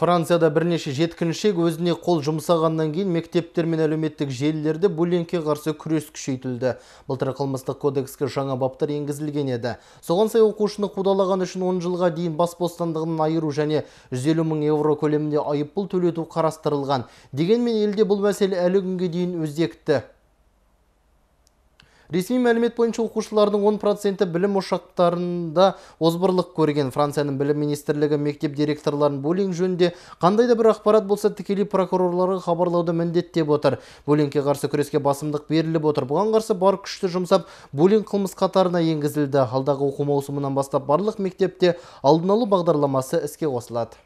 Францияда бірнеше жеткіншек өзіне қол жұмсағаннан кейін мектептер мен әлеуметтік желілерде буллингке қарсы күрес күшейтілді. Былтыр қылмыстық кодекске жаңа баптар енгізілген еді. Соған сай оқушыны қудалаған үшін 10 жылға дейін бас бостандығынан айыру және 150 мың евро көлемінде айыппұл төлету қарастырылған. Дегенмен елде бұл мәселе әлі күнге дейін өзекті ресми мәлімет бойынша оқушылардың 10 проценті білім ошақтарында озбырлық көрген францияның білім министрлігі мектеп директорларын буллинг жөнінде қандай да бір ақпарат болса тікелей прокурорларға хабарлауды міндеттеп отыр буллингке қарсы күреске басымдық беріліп отыр бұған қарсы бар күшті жұмсап буллинг қылмыс қатарына енгізілді алдағы оқу маусымынан бастап барлық мектепте алдын алу бағдарламасы іске қосылады